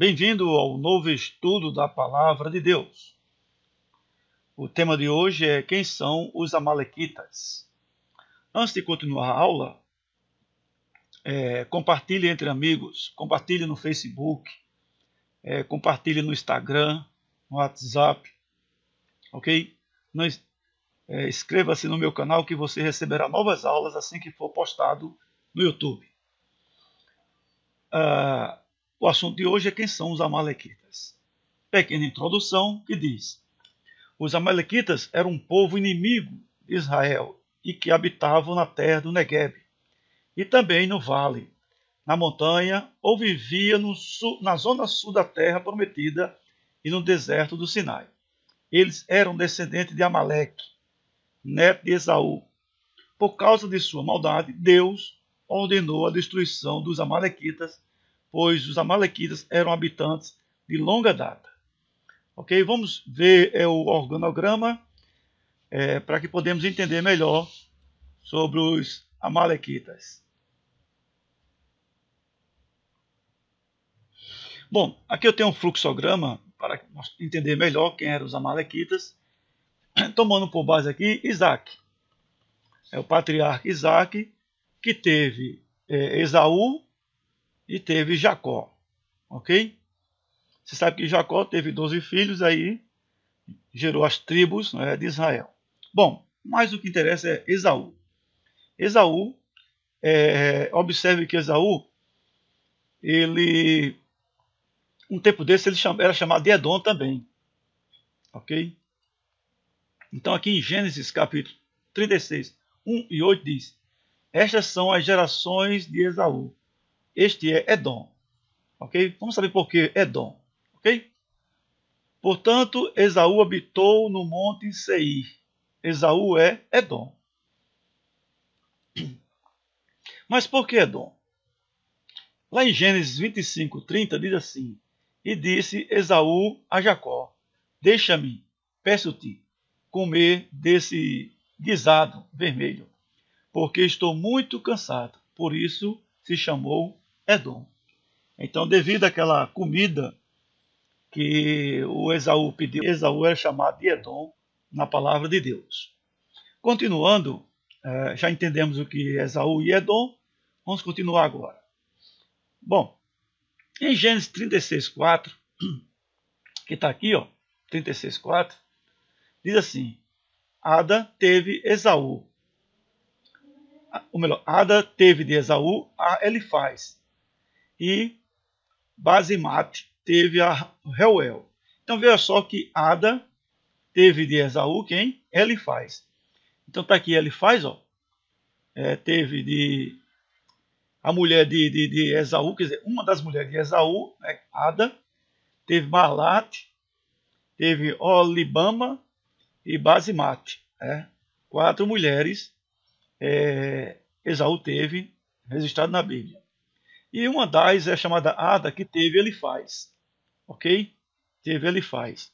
Bem-vindo ao novo estudo da Palavra de Deus. O tema de hoje é Quem são os Amalequitas? Antes de continuar a aula, é, compartilhe entre amigos, compartilhe no Facebook, é, compartilhe no Instagram, no WhatsApp, ok? É, Inscreva-se no meu canal que você receberá novas aulas assim que for postado no YouTube. Ah, o assunto de hoje é quem são os Amalequitas. Pequena introdução que diz: Os Amalequitas eram um povo inimigo de Israel e que habitavam na terra do Negueb e também no vale, na montanha ou vivia sul, na zona sul da terra prometida e no deserto do Sinai. Eles eram descendentes de Amaleque, neto de Esaú. Por causa de sua maldade, Deus ordenou a destruição dos Amalequitas pois os amalequitas eram habitantes de longa data. Ok, vamos ver é, o organograma é, para que podemos entender melhor sobre os amalequitas. Bom, aqui eu tenho um fluxograma para entender melhor quem eram os amalequitas. Tomando por base aqui Isaac. É o patriarca Isaac que teve é, Esaú e teve Jacó. Ok? Você sabe que Jacó teve 12 filhos, aí gerou as tribos né, de Israel. Bom, mas o que interessa é Esaú. Esaú, é, é observe que Esaú, ele, um tempo desse, ele era chamado de Edom também. Ok? Então, aqui em Gênesis capítulo 36, 1 e 8 diz: Estas são as gerações de Esaú. Este é Edom. Ok? Vamos saber por que Edom. Ok? Portanto, Esaú habitou no monte Seir. Esaú é Edom. Mas por que Edom? Lá em Gênesis 25, 30 diz assim: E disse Esaú a Jacó: Deixa-me, peço-te, comer desse guisado vermelho, porque estou muito cansado. Por isso se chamou Edom. Então, devido àquela comida que o Esaú pediu, Esaú era chamado de Edom na palavra de Deus. Continuando, é, já entendemos o que é Esaú e Edom, vamos continuar agora. Bom, em Gênesis 36, 4, que está aqui, ó, 36, 4, diz assim, Ada teve Esaú, ou melhor, Ada teve de Esaú a Elifaz, e Basemate teve a Reuel. Então veja só que Ada teve de Esaú quem? Elifaz. Então está aqui Elifaz ó. É, teve de a mulher de, de, de, Esaú, quer dizer, uma das mulheres de Esaú, né, Ada, teve Malate, teve Olibama e Basemate. Né? Quatro mulheres é, Esaú teve registrado na Bíblia. E uma das é chamada Ada, que teve ele faz. Ok? Teve ele faz.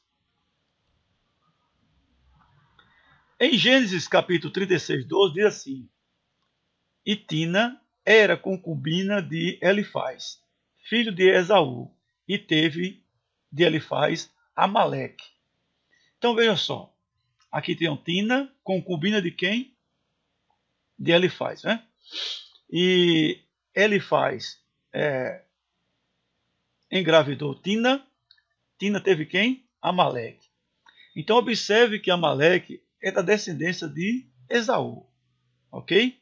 Em Gênesis capítulo 36, 12, diz assim: E Tina era concubina de Elifaz, filho de Esaú, e teve de Elifaz Amaleque. Então veja só, aqui tem um Tina, concubina de quem? De Elifaz, né? E Elifaz é, engravidou Tina. Tina teve quem? Amaleque. Então observe que Amaleque é da descendência de Esaú. Ok?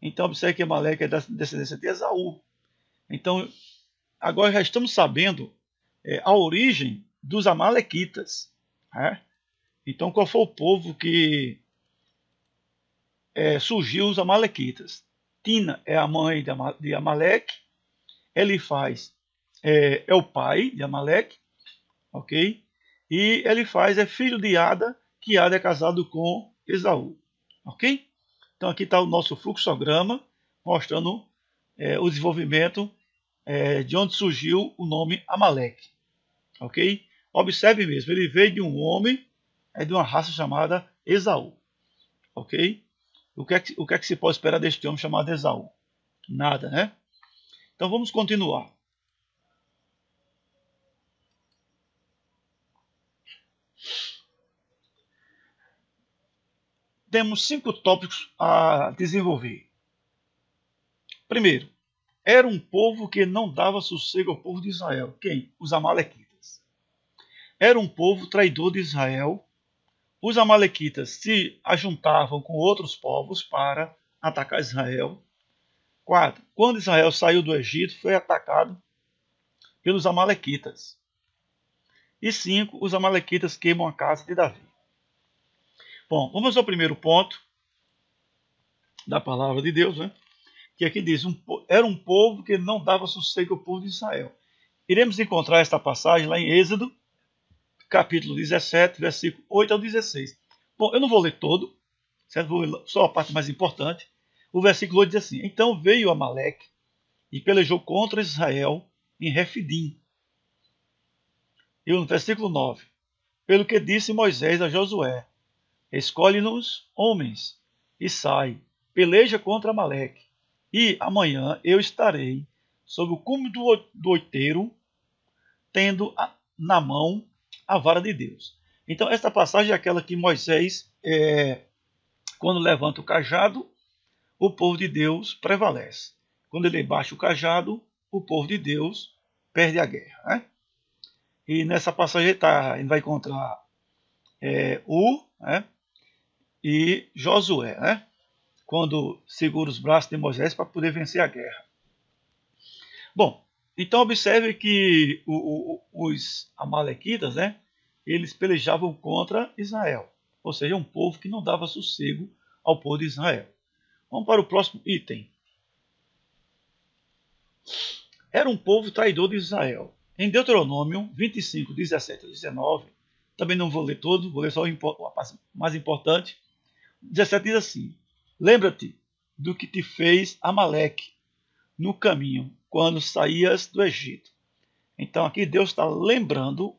Então observe que Amaleque é da descendência de Esaú. Então agora já estamos sabendo é, a origem dos Amalequitas. Né? Então qual foi o povo que é, surgiu os Amalequitas? Tina é a mãe de Amaleque ele faz é, é o pai de Amaleque, ok? E ele faz é filho de Ada, que Ada é casado com Esaú, ok? Então aqui está o nosso fluxograma mostrando é, o desenvolvimento é, de onde surgiu o nome Amaleque, ok? Observe mesmo, ele veio de um homem, é de uma raça chamada Esaú, ok? O que, é que, o que é que se pode esperar deste homem chamado Esaú? Nada, né? Então vamos continuar. Temos cinco tópicos a desenvolver. Primeiro, era um povo que não dava sossego ao povo de Israel. Quem? Os Amalequitas. Era um povo traidor de Israel. Os Amalequitas se ajuntavam com outros povos para atacar Israel. 4. Quando Israel saiu do Egito, foi atacado pelos Amalequitas. E 5. Os Amalequitas queimam a casa de Davi. Bom, vamos ao primeiro ponto da palavra de Deus, né? que aqui diz: um, era um povo que não dava sossego ao povo de Israel. Iremos encontrar esta passagem lá em Êxodo, capítulo 17, versículo 8 ao 16. Bom, eu não vou ler todo, certo? vou ler só a parte mais importante. O versículo 8 diz assim: Então veio Amaleque e pelejou contra Israel em Refidim. E no versículo 9: Pelo que disse Moisés a Josué: Escolhe-nos homens e sai, peleja contra Amaleque, e amanhã eu estarei sob o cume do, do oiteiro, tendo a, na mão a vara de Deus. Então, esta passagem é aquela que Moisés, é, quando levanta o cajado, o povo de Deus prevalece. Quando ele baixa o cajado, o povo de Deus perde a guerra. Né? E nessa passagem tá, a gente vai encontrar é, U né? e Josué, né? quando segura os braços de Moisés para poder vencer a guerra. Bom, então observe que o, o, os amalequitas, né, eles pelejavam contra Israel, ou seja, um povo que não dava sossego ao povo de Israel. Vamos para o próximo item. Era um povo traidor de Israel. Em Deuteronômio 25, 17 a 19, também não vou ler todo, vou ler só a parte mais importante. 17 diz assim: Lembra-te do que te fez Amaleque no caminho, quando saías do Egito. Então aqui Deus está lembrando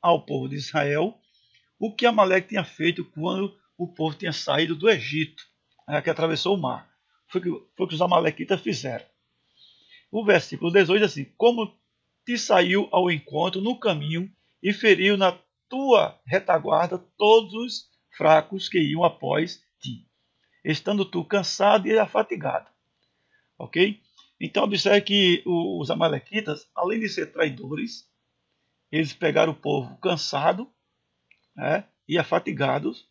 ao povo de Israel o que Amaleque tinha feito quando o povo tinha saído do Egito. Né, que atravessou o mar. Foi que, foi que os amalequitas fizeram. O versículo 18 diz assim: Como te saiu ao encontro no caminho e feriu na tua retaguarda todos os fracos que iam após ti, estando tu cansado e afatigado. Ok? Então, observe que os Amalequitas, além de ser traidores, eles pegaram o povo cansado né, e afatigados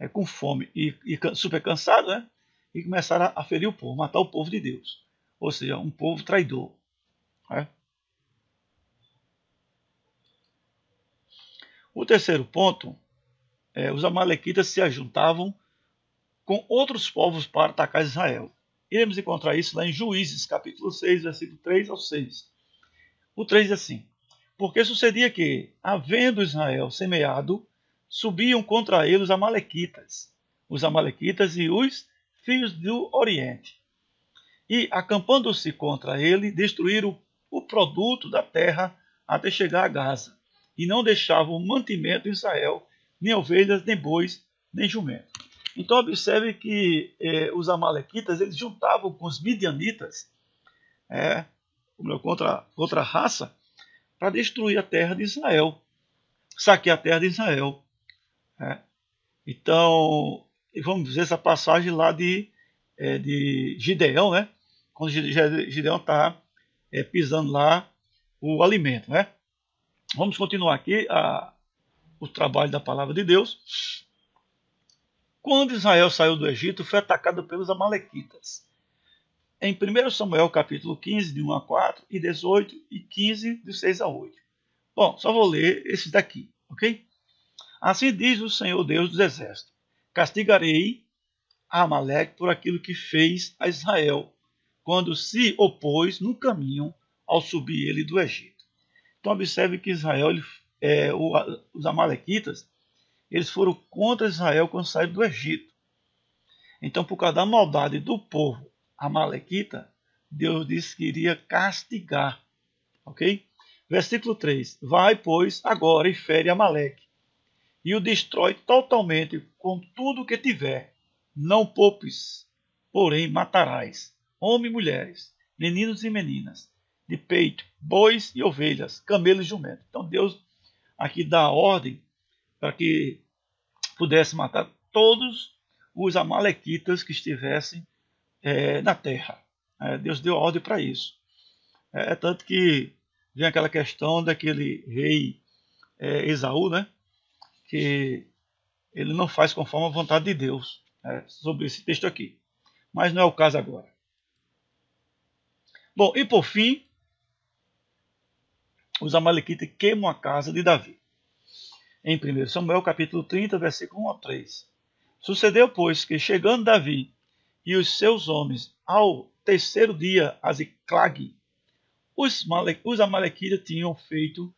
é, com fome e, e super cansado, né? e começaram a ferir o povo, matar o povo de Deus. Ou seja, um povo traidor. Né? O terceiro ponto, é, os amalequitas se ajuntavam com outros povos para atacar Israel. Iremos encontrar isso lá em Juízes, capítulo 6, versículo 3 ao 6. O 3 diz é assim, Porque sucedia que, havendo Israel semeado subiam contra ele os Amalequitas, os Amalequitas e os filhos do Oriente. E, acampando-se contra ele, destruíram o produto da terra até chegar a Gaza, e não deixavam mantimento em Israel, nem ovelhas, nem bois, nem jumento. Então observe que eh, os amalequitas eles juntavam com os midianitas, é, contra outra raça, para destruir a terra de Israel, saquear a terra de Israel. Né? Então, vamos dizer essa passagem lá de, é, de Gideão, né? Quando Gideão está é, pisando lá o alimento, né? Vamos continuar aqui a, o trabalho da palavra de Deus. Quando Israel saiu do Egito, foi atacado pelos Amalequitas. Em 1 Samuel capítulo 15, de 1 a 4, e 18 e 15, de 6 a 8. Bom, só vou ler esse daqui, ok? Assim diz o Senhor Deus dos Exércitos: Castigarei a Amaleque por aquilo que fez a Israel, quando se opôs no caminho ao subir ele do Egito. Então observe que Israel, é, os amalequitas, eles foram contra Israel quando saíram do Egito. Então, por causa da maldade do povo amalequita, Deus disse que iria castigar. Ok? Versículo 3: Vai, pois, agora e fere Amaleque, e o destrói totalmente com tudo o que tiver. Não poupes, porém matarás homens e mulheres, meninos e meninas, de peito, bois e ovelhas, camelos e jumentos. Então Deus aqui dá a ordem para que pudesse matar todos os amalequitas que estivessem é, na terra. É, Deus deu a ordem para isso. É, é tanto que vem aquela questão daquele rei é, Esaú, né? que ele não faz conforme a vontade de Deus né, sobre esse texto aqui. Mas não é o caso agora. Bom, e por fim, os amalequitas queimam a casa de Davi. Em 1 Samuel capítulo 30, versículo 1 a 3. Sucedeu, pois, que chegando Davi e os seus homens ao terceiro dia a Ziclague, os, os amalequitas tinham feito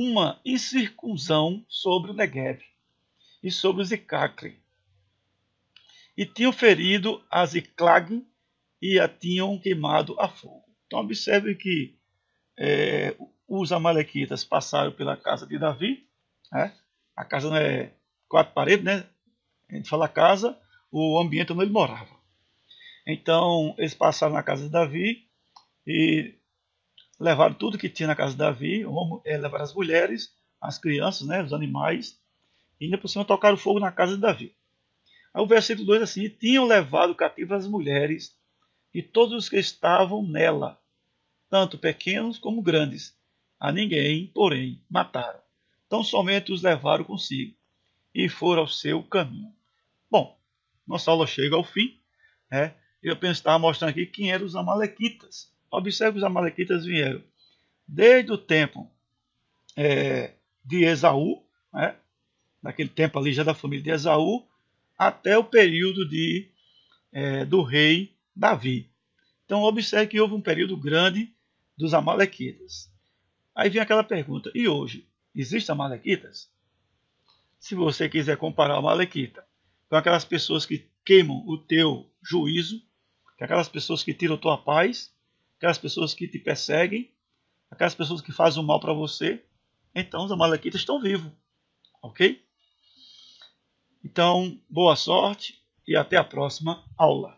uma incircunzão sobre o Negev e sobre os Icacre. E tinham ferido a Ziclag e a tinham queimado a fogo. Então observe que é, os amalequitas passaram pela casa de Davi. Né? A casa não é quatro paredes, né? A gente fala casa, o ambiente onde ele morava. Então eles passaram na casa de Davi e levaram tudo que tinha na casa de Davi, eh, levaram as mulheres, as crianças, né, os animais, e ainda por cima tocaram fogo na casa de Davi. Aí o versículo 2 assim: E tinham levado cativas as mulheres e todos os que estavam nela, tanto pequenos como grandes. A ninguém, porém, mataram. Tão somente os levaram consigo e foram ao seu caminho. Bom, nossa aula chega ao fim. Né? Eu penso estar mostrando aqui quem eram os Amalequitas. Observe que os amalequitas vieram desde o tempo é, de Esaú, né? naquele tempo ali já da família de Esaú, até o período de, é, do rei Davi. Então observe que houve um período grande dos amalequitas. Aí vem aquela pergunta, e hoje, existem amalequitas? Se você quiser comparar o amalequita com aquelas pessoas que queimam o teu juízo, com aquelas pessoas que tiram tua paz, aquelas pessoas que te perseguem, aquelas pessoas que fazem o mal para você, então os amalequitas estão vivos, ok? Então, boa sorte e até a próxima aula.